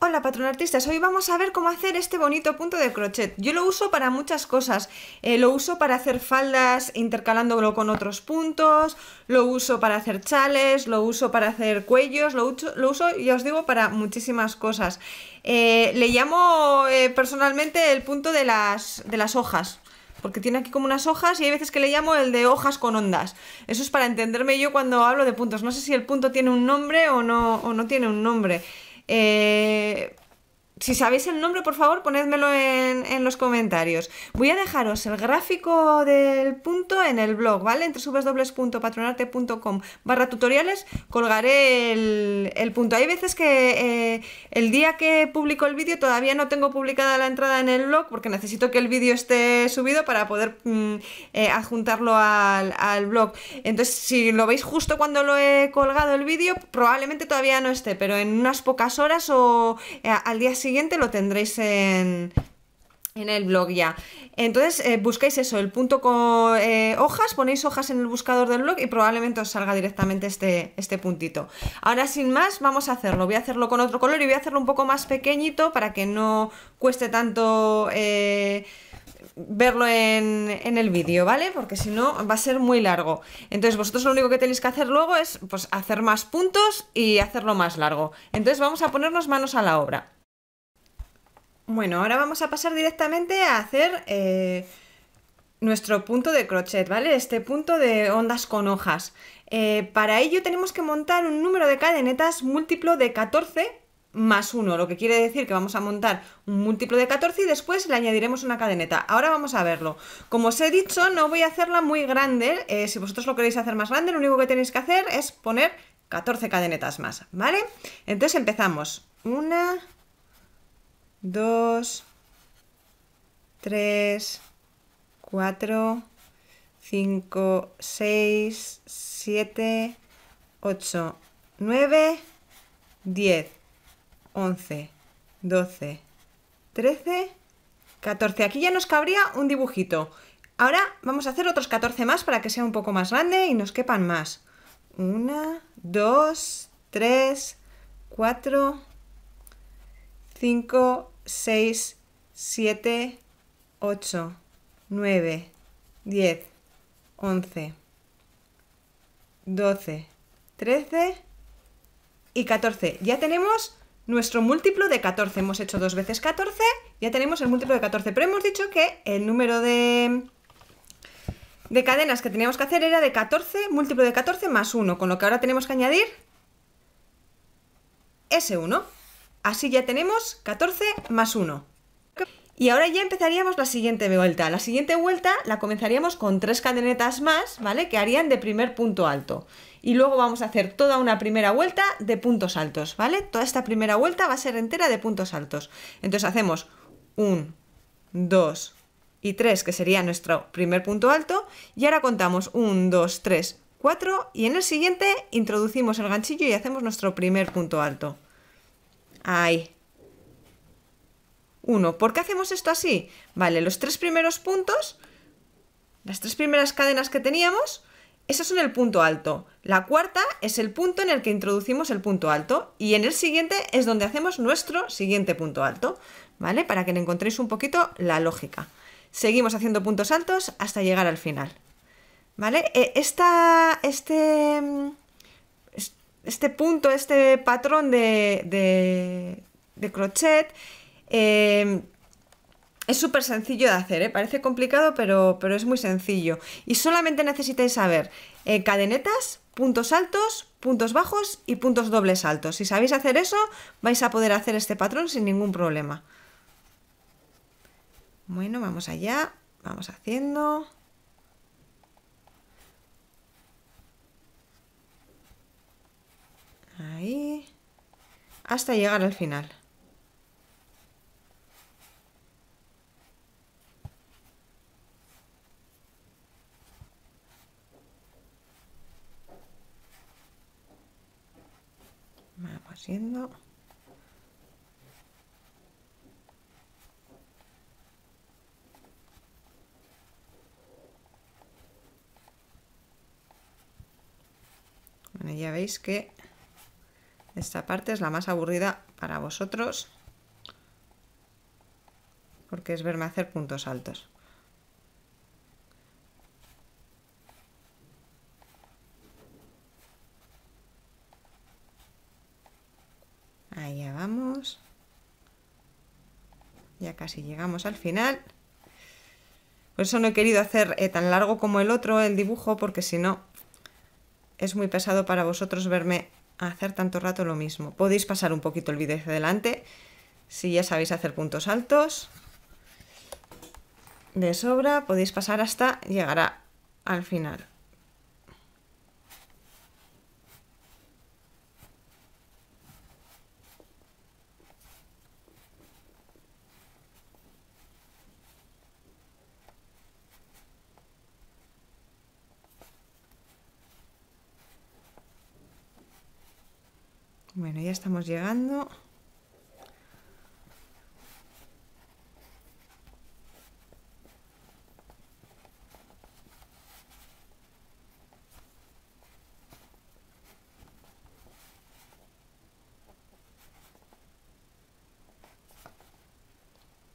Hola patrón artistas, hoy vamos a ver cómo hacer este bonito punto de crochet. Yo lo uso para muchas cosas, eh, lo uso para hacer faldas intercalándolo con otros puntos, lo uso para hacer chales, lo uso para hacer cuellos, lo uso, lo ya os digo, para muchísimas cosas. Eh, le llamo eh, personalmente el punto de las, de las hojas, porque tiene aquí como unas hojas y hay veces que le llamo el de hojas con ondas. Eso es para entenderme yo cuando hablo de puntos. No sé si el punto tiene un nombre o no, o no tiene un nombre. Eh, si sabéis el nombre, por favor, ponedmelo en, en, los comentarios. Voy a dejaros el gráfico del punto en el blog, ¿vale? Entre www.patronarte.com barra tutoriales colgaré el, punto. Hay veces que eh, el día que publico el vídeo todavía no tengo publicada la entrada en el blog porque necesito que el vídeo esté subido para poder mm, eh, adjuntarlo al, blog. Entonces, si lo veis justo cuando lo he colgado el vídeo, probablemente todavía no esté, pero en unas pocas horas o eh, al día siguiente lo tendréis en, el blog ya. Entonces eh, buscáis eso, el punto con eh, hojas, ponéis hojas en el buscador del blog y probablemente os salga directamente este, este puntito. Ahora sin más vamos a hacerlo, voy a hacerlo con otro color y voy a hacerlo un poco más pequeñito para que no cueste tanto eh, verlo en, en el vídeo, ¿vale? Porque si no va a ser muy largo. Entonces vosotros lo único que tenéis que hacer luego es pues, hacer más puntos y hacerlo más largo. Entonces vamos a ponernos manos a la obra. Bueno, ahora vamos a pasar directamente a hacer eh, nuestro punto de crochet, ¿vale? Este punto de ondas con hojas. Eh, para ello tenemos que montar un número de cadenetas múltiplo de 14 más 1, lo que quiere decir que vamos a montar un múltiplo de 14 y después le añadiremos una cadeneta. Ahora vamos a verlo. Como os he dicho, no voy a hacerla muy grande. Eh, si vosotros lo queréis hacer más grande, lo único que tenéis que hacer es poner 14 cadenetas más, ¿vale? Entonces empezamos. Una, 2, 3, 4, 5, 6, 7, 8, 9, 10, 11, 12, 13, 14. Aquí ya nos cabría un dibujito. Ahora vamos a hacer otros 14 más para que sea un poco más grande y nos quepan más. 1, 2, 3, 4, 5, 6, 7, 8, 9, 10, 11, 12, 13 y 14. Ya tenemos nuestro múltiplo de 14. Hemos hecho dos veces 14, ya tenemos el múltiplo de 14, pero hemos dicho que el número de, cadenas que teníamos que hacer era de 14, múltiplo de 14 más 1, con lo que ahora tenemos que añadir ese 1 Así ya tenemos 14 más 1. Y ahora ya empezaríamos la siguiente vuelta. La siguiente vuelta la comenzaríamos con tres cadenetas más, ¿vale? Que harían de primer punto alto. Y luego vamos a hacer toda una primera vuelta de puntos altos, ¿vale? Toda esta primera vuelta va a ser entera de puntos altos. Entonces hacemos 1, 2 y 3, que sería nuestro primer punto alto. Y ahora contamos 1, 2, 3, 4 y en el siguiente introducimos el ganchillo y hacemos nuestro primer punto alto. Ahí. uno. ¿Por qué hacemos esto así? Vale, los tres primeros puntos, las tres primeras cadenas que teníamos, esos son el punto alto. La cuarta es el punto en el que introducimos el punto alto y en el siguiente es donde hacemos nuestro siguiente punto alto, ¿vale? Para que le encontréis un poquito la lógica. Seguimos haciendo puntos altos hasta llegar al final. ¿Vale? E, esta, este mm, este punto, este patrón de, de, crochet, em, es súper sencillo de hacer, ¿eh? parece complicado, pero, pero, es muy sencillo. Y solamente necesitáis saber eh, cadenetas, puntos altos, puntos bajos y puntos dobles altos. Si sabéis hacer eso, vais a poder hacer este patrón sin ningún problema. Bueno, vamos allá, vamos haciendo... hasta llegar al final. Vamos haciendo... Bueno, ya veis que esta parte es la más aburrida para vosotros porque es verme hacer puntos altos. Ahí vamos. Ya casi llegamos al final. Por eso no he querido hacer eh, tan largo como el otro el dibujo, porque si no es muy pesado para vosotros verme hacer tanto rato lo mismo. Podéis pasar un poquito el vídeo hacia adelante si ya sabéis hacer puntos altos. De sobra podéis pasar hasta llegar al final. Bueno, ya estamos llegando.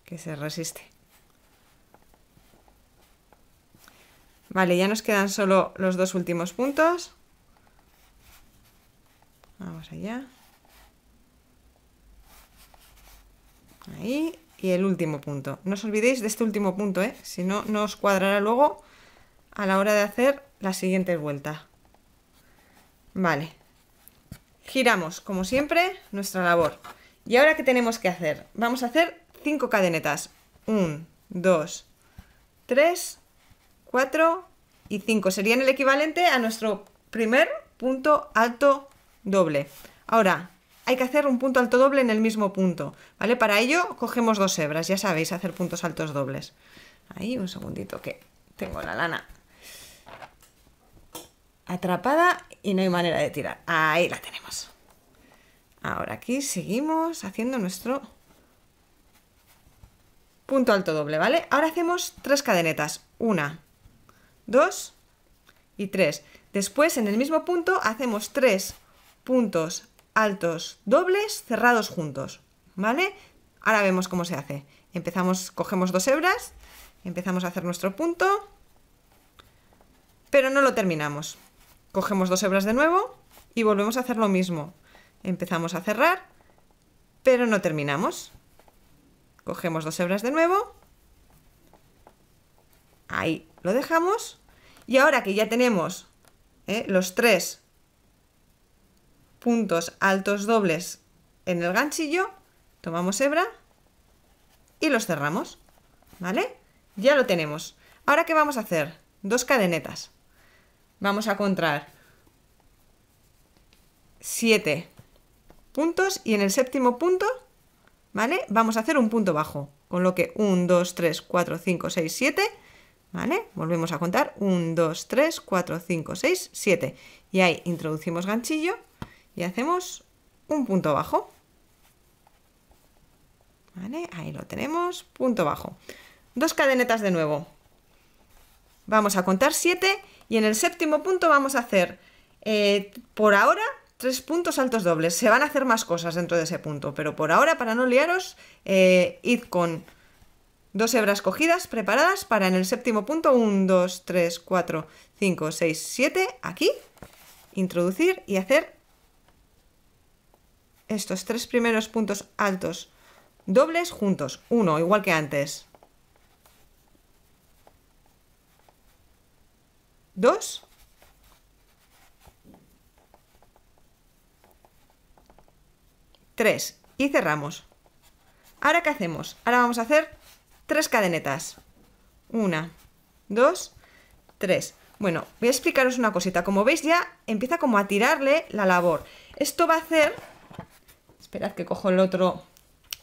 Que se resiste. Vale, ya nos quedan solo los dos últimos puntos. Vamos allá. Y el último punto. No os olvidéis de este último punto, ¿eh? Si no, no os cuadrará luego a la hora de hacer la siguiente vuelta. Vale. Giramos, como siempre, nuestra labor. ¿Y ahora qué tenemos que hacer? Vamos a hacer cinco cadenetas. 1, 2, 3, 4 y 5. Serían el equivalente a nuestro primer punto alto doble. Ahora, hay que hacer un punto alto doble en el mismo punto, ¿vale? Para ello cogemos dos hebras, ya sabéis hacer puntos altos dobles. Ahí, un segundito que tengo la lana atrapada y no hay manera de tirar. Ahí la tenemos. Ahora aquí seguimos haciendo nuestro punto alto doble, ¿vale? Ahora hacemos tres cadenetas. Una, dos y tres. Después en el mismo punto hacemos tres puntos altos dobles cerrados juntos, ¿vale? Ahora vemos cómo se hace. Empezamos, cogemos dos hebras, empezamos a hacer nuestro punto, pero no lo terminamos. Cogemos dos hebras de nuevo y volvemos a hacer lo mismo. Empezamos a cerrar, pero no terminamos. Cogemos dos hebras de nuevo. Ahí lo dejamos. Y ahora que ya tenemos ¿eh? los tres puntos altos dobles en el ganchillo, tomamos hebra y los cerramos, ¿vale? Ya lo tenemos. Ahora, ¿qué vamos a hacer? Dos cadenetas. Vamos a contar 7 puntos y en el séptimo punto, ¿vale? Vamos a hacer un punto bajo, con lo que 1, 2, 3, 4, 5, 6, 7, ¿vale? Volvemos a contar 1, 2, 3, 4, 5, 6, 7 y ahí introducimos ganchillo y hacemos un punto bajo. Ahí lo tenemos, punto bajo. Dos cadenetas de nuevo. Vamos a contar siete y en el séptimo punto vamos a hacer, eh, por ahora, tres puntos altos dobles. Se van a hacer más cosas dentro de ese punto, pero por ahora, para no liaros, eh, id con dos hebras cogidas preparadas para en el séptimo punto, 1, 2, 3, 4, 5, 6, 7, aquí, introducir y hacer estos tres primeros puntos altos dobles juntos, uno, igual que antes. Dos. Tres. Y cerramos. Ahora, ¿qué hacemos? Ahora vamos a hacer tres cadenetas. Una, dos, tres. Bueno, voy a explicaros una cosita. Como veis ya empieza como a tirarle la labor. Esto va a hacer Esperad que cojo el otro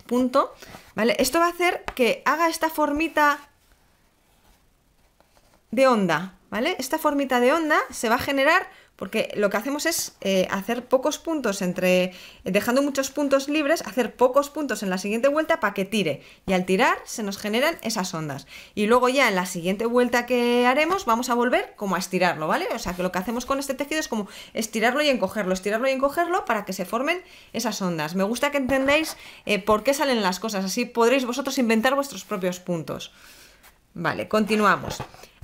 punto, ¿vale? Esto va a hacer que haga esta formita de onda, ¿vale? Esta formita de onda se va a generar porque lo que hacemos es eh, hacer pocos puntos entre, dejando muchos puntos libres, hacer pocos puntos en la siguiente vuelta para que tire. Y al tirar se nos generan esas ondas. Y luego ya en la siguiente vuelta que haremos vamos a volver como a estirarlo, ¿vale? O sea que lo que hacemos con este tejido es como estirarlo y encogerlo, estirarlo y encogerlo para que se formen esas ondas. Me gusta que entendáis eh, por qué salen las cosas, así podréis vosotros inventar vuestros propios puntos. Vale, continuamos.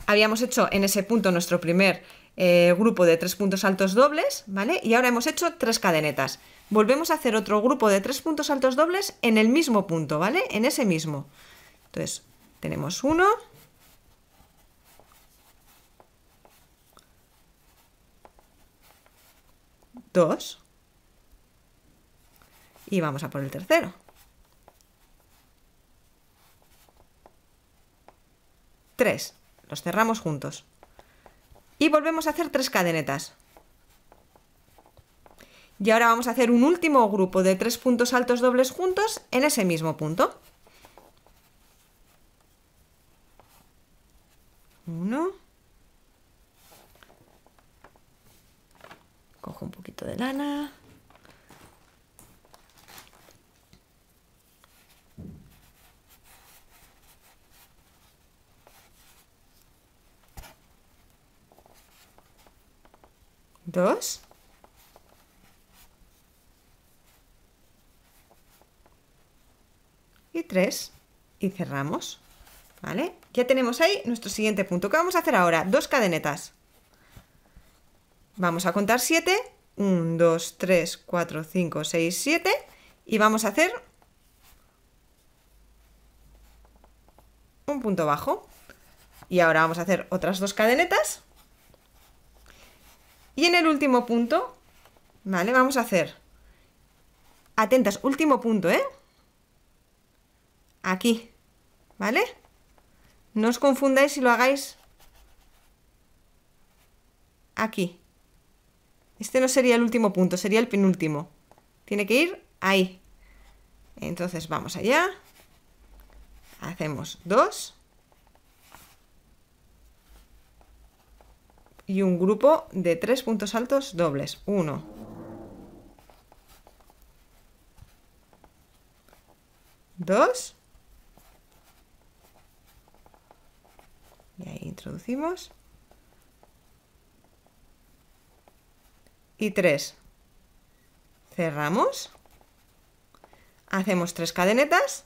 Habíamos hecho en ese punto nuestro primer eh, grupo de tres puntos altos dobles, ¿vale? Y ahora hemos hecho tres cadenetas. Volvemos a hacer otro grupo de tres puntos altos dobles en el mismo punto, ¿vale? En ese mismo. Entonces, tenemos uno. Dos. Y vamos a por el tercero. Tres. Los cerramos juntos y volvemos a hacer tres cadenetas. Y ahora vamos a hacer un último grupo de tres puntos altos dobles juntos en ese mismo punto. Uno. Cojo un poquito de lana. puntos. Y 3, Y cerramos. ¿Vale? Ya tenemos ahí nuestro siguiente punto. ¿Qué vamos a hacer ahora? Dos cadenetas. Vamos a contar 7. 1, 2, 3, 4, 5, 6, 7. Y vamos a hacer un punto bajo. Y ahora vamos a hacer otras dos cadenetas. Y en el último punto, ¿vale? Vamos a hacer... Atentas, último punto, ¿eh? Aquí, ¿vale? No os confundáis si lo hagáis aquí. Este no sería el último punto, sería el penúltimo. Tiene que ir ahí. Entonces vamos allá. Hacemos dos. y un grupo de tres puntos altos dobles. uno, dos y ahí introducimos y tres, cerramos hacemos tres cadenetas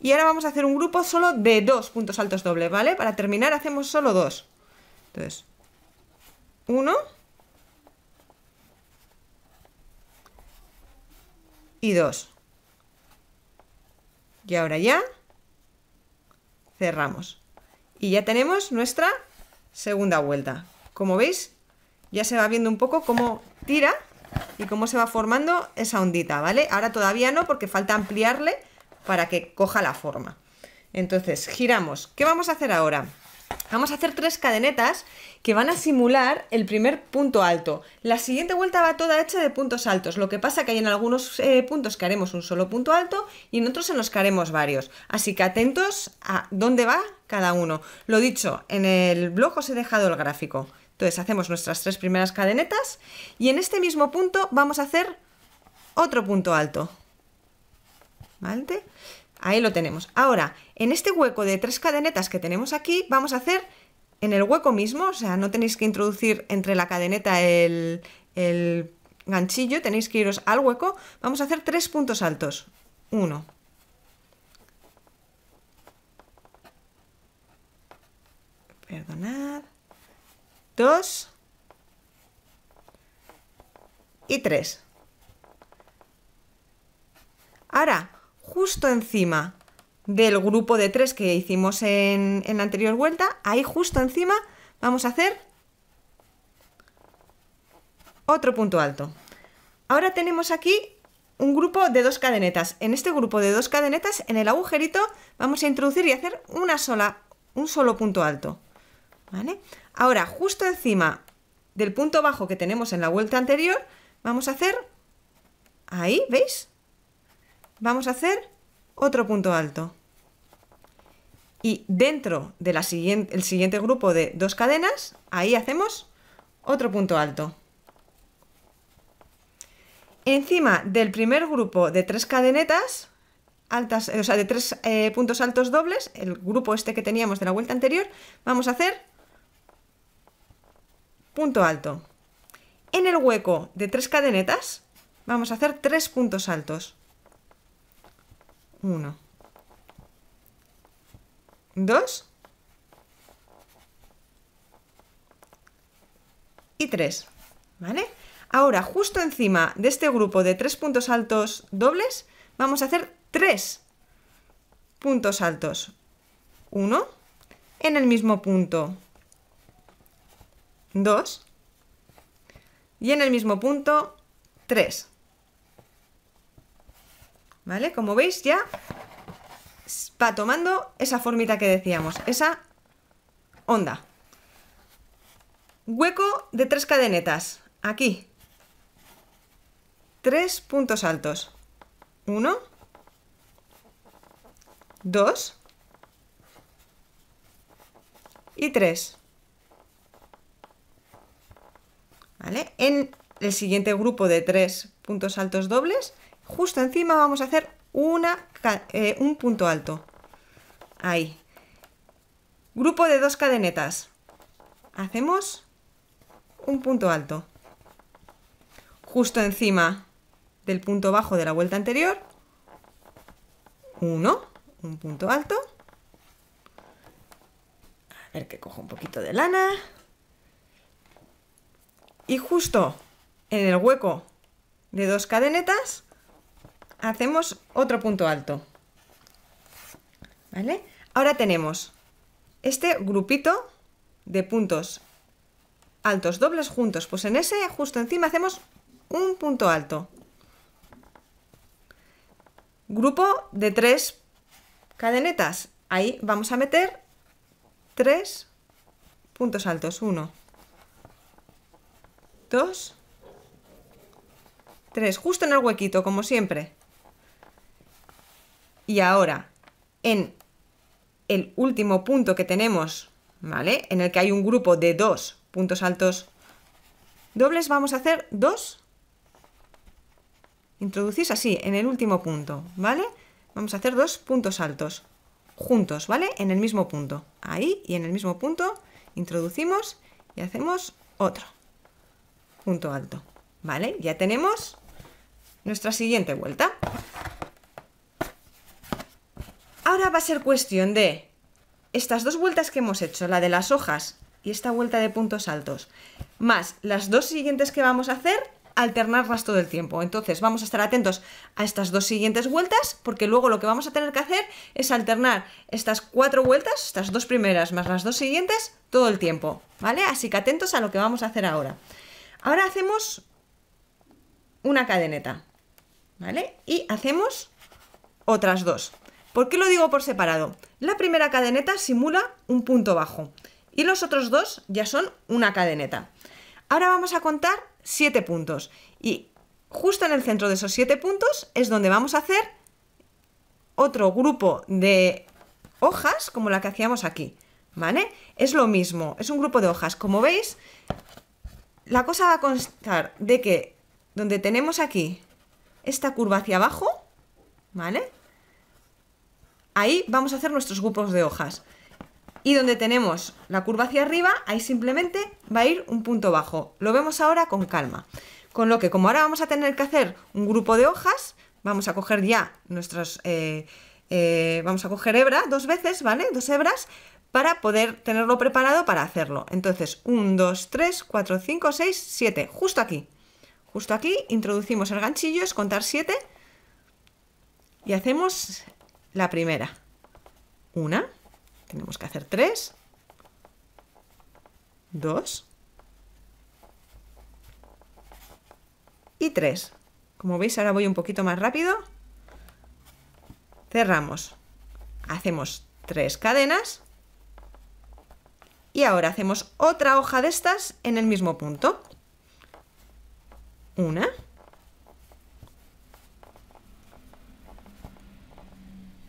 y ahora vamos a hacer un grupo solo de dos puntos altos dobles, ¿vale? Para terminar hacemos solo dos entonces, 1 y 2. Y ahora ya cerramos. Y ya tenemos nuestra segunda vuelta. Como veis, ya se va viendo un poco cómo tira y cómo se va formando esa ondita, ¿vale? Ahora todavía no porque falta ampliarle para que coja la forma. Entonces, giramos. ¿Qué vamos a hacer ahora? Vamos a hacer tres cadenetas que van a simular el primer punto alto. La siguiente vuelta va toda hecha de puntos altos, lo que pasa que hay en algunos eh, puntos que haremos un solo punto alto y en otros en los que haremos varios. Así que atentos a dónde va cada uno. Lo dicho, en el blog os he dejado el gráfico. Entonces hacemos nuestras tres primeras cadenetas y en este mismo punto vamos a hacer otro punto alto. ¿Vale? Ahí lo tenemos. Ahora, en este hueco de tres cadenetas que tenemos aquí, vamos a hacer en el hueco mismo, o sea, no tenéis que introducir entre la cadeneta el, el ganchillo, tenéis que iros al hueco, vamos a hacer tres puntos altos. Uno. Perdonad. Dos. Y tres. Ahora, justo encima del grupo de tres que hicimos en, la anterior vuelta, ahí justo encima vamos a hacer otro punto alto. Ahora tenemos aquí un grupo de dos cadenetas. En este grupo de dos cadenetas, en el agujerito, vamos a introducir y hacer una sola, un solo punto alto. Ahora, justo encima del punto bajo que tenemos en la vuelta anterior, vamos a hacer, ahí, ¿veis? vamos a hacer otro punto alto. Y dentro del siguiente, siguiente grupo de dos cadenas, ahí hacemos otro punto alto. Encima del primer grupo de tres cadenetas, altas, eh, o sea, de tres eh, puntos altos dobles, el grupo este que teníamos de la vuelta anterior, vamos a hacer punto alto. En el hueco de tres cadenetas vamos a hacer tres puntos altos. 1. 2. Y 3. ¿Vale? Ahora, justo encima de este grupo de tres puntos altos dobles, vamos a hacer tres puntos altos. 1, en el mismo punto. 2 Y en el mismo punto, 3. ¿Vale? Como veis ya va tomando esa formita que decíamos, esa onda. Hueco de tres cadenetas, aquí. Tres puntos altos. Uno. Dos. Y tres. En el siguiente grupo de tres puntos altos dobles justo encima vamos a hacer eh, un punto alto. Ahí. Grupo de dos cadenetas. Hacemos un punto alto. Justo encima del punto bajo de la vuelta anterior. Uno, un punto alto. A ver que cojo un poquito de lana. Y justo en el hueco de dos cadenetas hacemos otro punto alto. ¿Vale? Ahora tenemos este grupito de puntos altos dobles juntos. Pues en ese, justo encima, hacemos un punto alto. Grupo de tres cadenetas. Ahí vamos a meter tres puntos altos. Uno, dos, tres. Justo en el huequito, como siempre. Y ahora, en el último punto que tenemos, ¿vale? En el que hay un grupo de dos puntos altos dobles, vamos a hacer dos. Introducís así, en el último punto, ¿vale? Vamos a hacer dos puntos altos juntos, ¿vale? En el mismo punto. Ahí y en el mismo punto introducimos y hacemos otro punto alto, ¿vale? Ya tenemos nuestra siguiente vuelta. Ahora va a ser cuestión de estas dos vueltas que hemos hecho, la de las hojas y esta vuelta de puntos altos, más las dos siguientes que vamos a hacer, alternarlas todo el tiempo. Entonces vamos a estar atentos a estas dos siguientes vueltas, porque luego lo que vamos a tener que hacer es alternar estas cuatro vueltas, estas dos primeras más las dos siguientes, todo el tiempo, ¿vale? Así que atentos a lo que vamos a hacer ahora. Ahora hacemos una cadeneta, ¿vale? Y hacemos otras dos. ¿Por qué lo digo por separado? La primera cadeneta simula un punto bajo y los otros dos ya son una cadeneta. Ahora vamos a contar siete puntos y justo en el centro de esos siete puntos es donde vamos a hacer otro grupo de hojas como la que hacíamos aquí, ¿vale? Es lo mismo, es un grupo de hojas. Como veis, la cosa va a constar de que donde tenemos aquí esta curva hacia abajo, ¿vale? Ahí vamos a hacer nuestros grupos de hojas. Y donde tenemos la curva hacia arriba, ahí simplemente va a ir un punto bajo. Lo vemos ahora con calma. Con lo que, como ahora vamos a tener que hacer un grupo de hojas, vamos a coger ya nuestros eh, eh, vamos a coger hebra dos veces, ¿vale? Dos hebras para poder tenerlo preparado para hacerlo. Entonces, 1, 2, 3, 4, 5, 6, 7, justo aquí. Justo aquí introducimos el ganchillo, es contar 7 y hacemos la primera. Una, tenemos que hacer tres. Dos. Y tres. Como veis, ahora voy un poquito más rápido. Cerramos. Hacemos tres cadenas. Y ahora hacemos otra hoja de estas en el mismo punto. Una.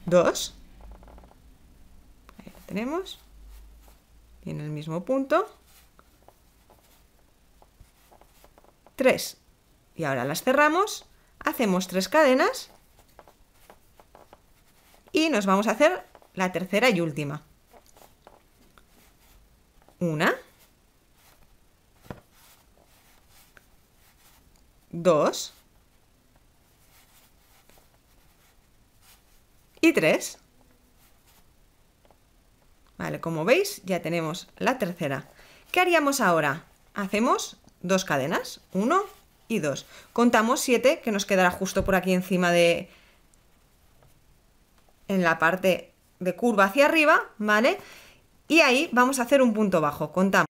2. Ahí la tenemos. en el mismo punto. 3. Y ahora las cerramos. Hacemos tres cadenas. Y nos vamos a hacer la tercera y última. Una. Dos. 3. Vale, como veis ya tenemos la tercera. ¿Qué haríamos ahora? Hacemos dos cadenas, 1 y 2. Contamos 7 que nos quedará justo por aquí encima de... en la parte de curva hacia arriba, ¿vale? Y ahí vamos a hacer un punto bajo, contamos.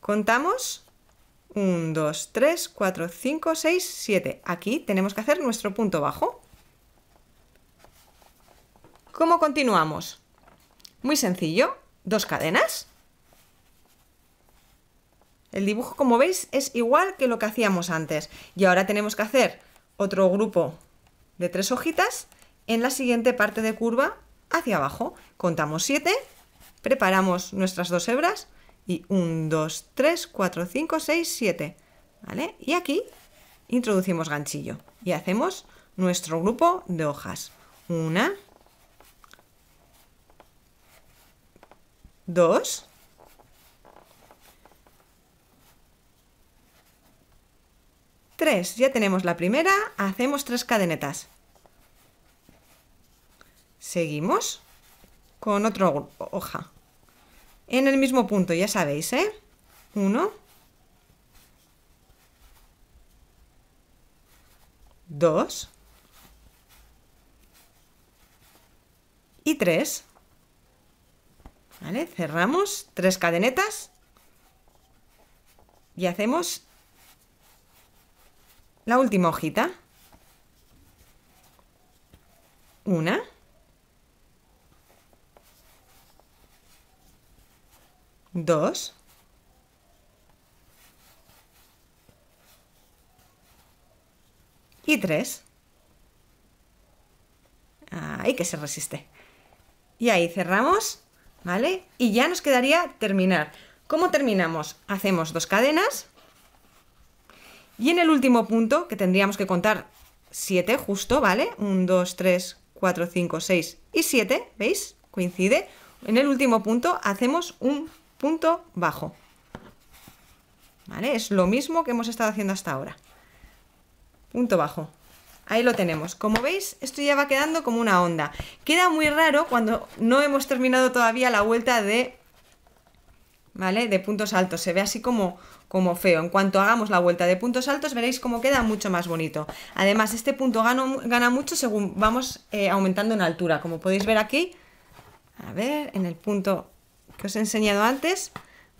Contamos 1, 2, 3, 4, 5, 6, 7. Aquí tenemos que hacer nuestro punto bajo. ¿Cómo continuamos? Muy sencillo, dos cadenas. El dibujo, como veis, es igual que lo que hacíamos antes. Y ahora tenemos que hacer otro grupo de tres hojitas en la siguiente parte de curva hacia abajo. Contamos siete, preparamos nuestras dos hebras y un, 2, 3, 4, 5, 6, siete. ¿Vale? Y aquí introducimos ganchillo y hacemos nuestro grupo de hojas. Una, 2, 3. Ya tenemos la primera, hacemos 3 cadenetas. Seguimos con otro hoja. En el mismo punto, ya sabéis, ¿eh? 1, 2 y 3. Cerramos tres cadenetas y hacemos la última hojita. Una. Dos. Y tres. Ahí que se resiste. Y ahí cerramos ¿vale? Y ya nos quedaría terminar. ¿Cómo terminamos? Hacemos dos cadenas y en el último punto, que tendríamos que contar 7 justo, ¿vale? 1, 2, 3, 4, 5, 6 y 7, ¿veis? Coincide. En el último punto hacemos un punto bajo. ¿Vale? Es lo mismo que hemos estado haciendo hasta ahora. Punto bajo. Ahí lo tenemos. Como veis, esto ya va quedando como una onda. Queda muy raro cuando no hemos terminado todavía la vuelta de... ¿Vale? De puntos altos. Se ve así como, como feo. En cuanto hagamos la vuelta de puntos altos, veréis cómo queda mucho más bonito. Además, este punto gana mucho según vamos eh, aumentando en altura. Como podéis ver aquí, a ver, en el punto que os he enseñado antes,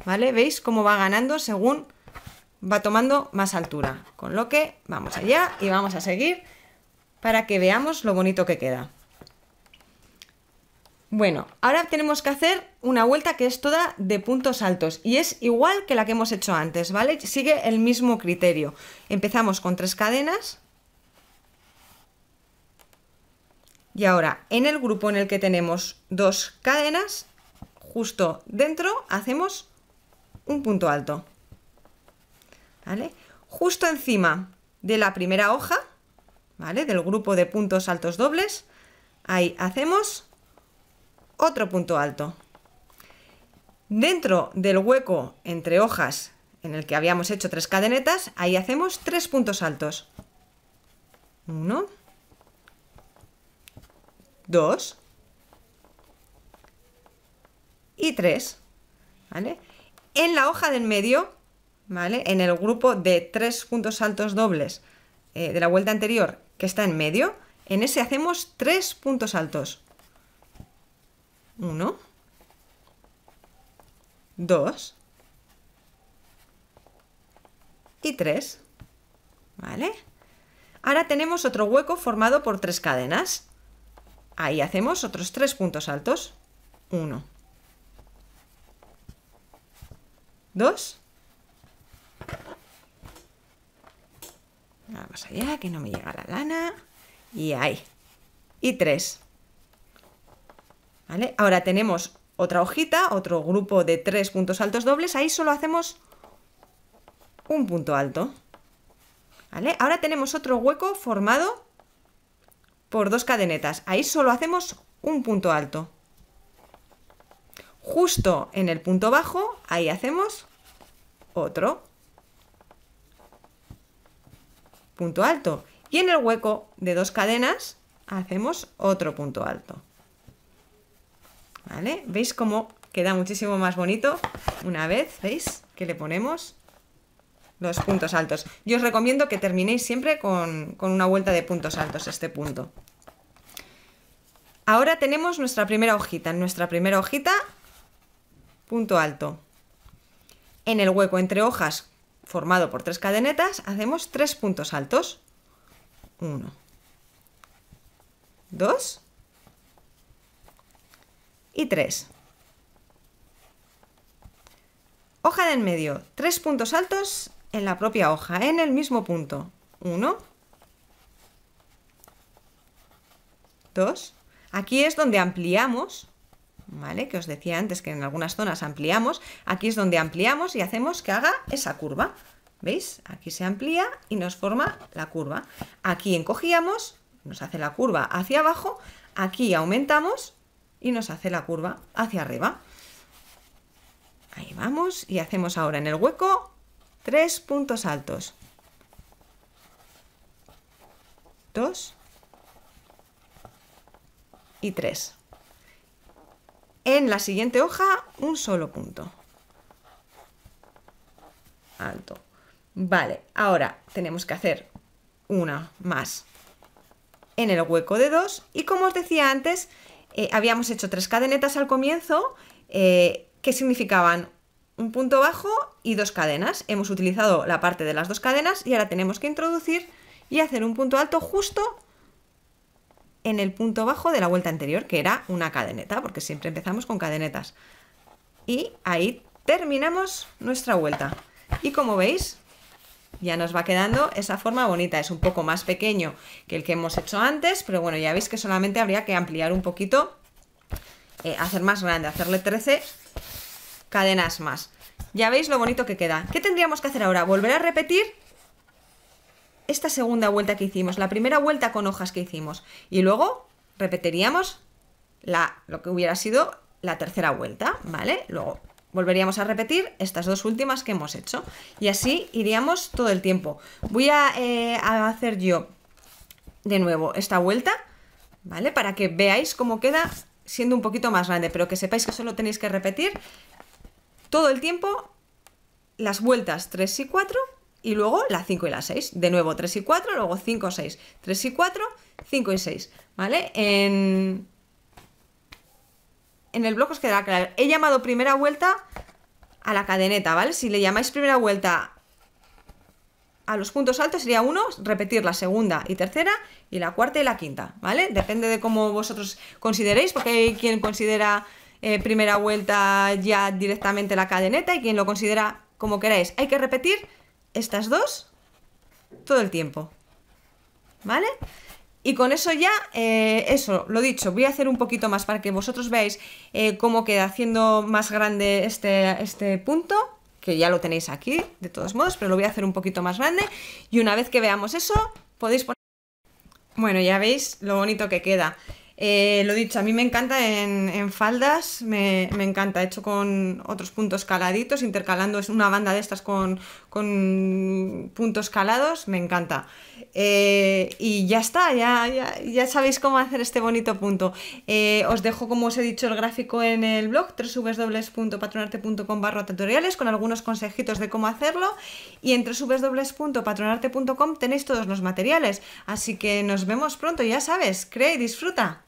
¿vale? ¿Veis cómo va ganando según va tomando más altura. Con lo que vamos allá y vamos a seguir para que veamos lo bonito que queda. Bueno, ahora tenemos que hacer una vuelta que es toda de puntos altos y es igual que la que hemos hecho antes, ¿vale? Sigue el mismo criterio. Empezamos con tres cadenas. Y ahora, en el grupo en el que tenemos dos cadenas, justo dentro hacemos un punto alto. Justo encima de la primera hoja, Del grupo de puntos altos dobles, ahí hacemos otro punto alto. Dentro del hueco entre hojas en el que habíamos hecho tres cadenetas, ahí hacemos tres puntos altos. Uno, dos y tres, En la hoja del medio en el grupo de tres puntos altos dobles eh, de la vuelta anterior, que está en medio, en ese hacemos tres puntos altos. Uno. Dos. Y tres. ¿Vale? Ahora tenemos otro hueco formado por tres cadenas. Ahí hacemos otros tres puntos altos. Uno. Dos. más allá, que no me llega la lana. Y ahí. Y tres. ¿Vale? Ahora tenemos otra hojita, otro grupo de tres puntos altos dobles. Ahí solo hacemos un punto alto. ¿Vale? Ahora tenemos otro hueco formado por dos cadenetas. Ahí solo hacemos un punto alto. Justo en el punto bajo, ahí hacemos otro punto alto. Y en el hueco de dos cadenas hacemos otro punto alto. ¿Vale? ¿Veis cómo queda muchísimo más bonito una vez? ¿Veis? Que le ponemos los puntos altos. Yo os recomiendo que terminéis siempre con, con una vuelta de puntos altos este punto. Ahora tenemos nuestra primera hojita. En nuestra primera hojita, punto alto. En el hueco entre hojas formado por tres cadenetas, hacemos tres puntos altos. Uno, dos y tres. Hoja de en medio, tres puntos altos en la propia hoja, en el mismo punto. Uno, dos. Aquí es donde ampliamos que os decía antes que en algunas zonas ampliamos, aquí es donde ampliamos y hacemos que haga esa curva. ¿Veis? Aquí se amplía y nos forma la curva. Aquí encogíamos, nos hace la curva hacia abajo, aquí aumentamos y nos hace la curva hacia arriba. Ahí vamos y hacemos ahora en el hueco tres puntos altos. Dos y tres en la siguiente hoja un solo punto. Alto. Vale, ahora tenemos que hacer una más en el hueco de dos y como os decía antes, eh, habíamos hecho tres cadenetas al comienzo eh, que significaban un punto bajo y dos cadenas. Hemos utilizado la parte de las dos cadenas y ahora tenemos que introducir y hacer un punto alto justo en el punto bajo de la vuelta anterior, que era una cadeneta, porque siempre empezamos con cadenetas. Y ahí terminamos nuestra vuelta. Y como veis, ya nos va quedando esa forma bonita. Es un poco más pequeño que el que hemos hecho antes, pero bueno, ya veis que solamente habría que ampliar un poquito, eh, hacer más grande, hacerle 13 cadenas más. Ya veis lo bonito que queda. ¿Qué tendríamos que hacer ahora? Volver a repetir esta segunda vuelta que hicimos, la primera vuelta con hojas que hicimos, y luego repetiríamos la, lo que hubiera sido la tercera vuelta, ¿vale? Luego volveríamos a repetir estas dos últimas que hemos hecho y así iríamos todo el tiempo. Voy a, eh, a hacer yo de nuevo esta vuelta, ¿vale? Para que veáis cómo queda siendo un poquito más grande, pero que sepáis que solo tenéis que repetir todo el tiempo las vueltas 3 y 4 y luego la 5 y la 6. De nuevo 3 y 4, luego 5, 6. 3 y 4, 5 y 6. ¿Vale? En, el blog os quedará claro. He llamado primera vuelta a la cadeneta, ¿vale? Si le llamáis primera vuelta a los puntos altos sería uno, repetir la segunda y tercera y la cuarta y la quinta, ¿vale? Depende de cómo vosotros consideréis, porque hay quien considera eh, primera vuelta ya directamente la cadeneta y quien lo considera como queráis. Hay que repetir estas dos todo el tiempo. ¿Vale? Y con eso ya, eh, eso, lo dicho, voy a hacer un poquito más para que vosotros veáis eh, cómo queda haciendo más grande este, este punto, que ya lo tenéis aquí, de todos modos, pero lo voy a hacer un poquito más grande. Y una vez que veamos eso, podéis poner... Bueno, ya veis lo bonito que queda. Eh, lo dicho, a mí me encanta en, faldas, me, encanta, hecho con otros puntos caladitos, intercalando es una banda de estas con puntos calados, me encanta. Eh, y ya está, ya, ya, sabéis cómo hacer este bonito punto. Eh, os dejo, como os he dicho, el gráfico en el blog, www.patronarte.com barra tutoriales, con algunos consejitos de cómo hacerlo. Y en www.patronarte.com tenéis todos los materiales. Así que nos vemos pronto, ya sabes, crea y disfruta.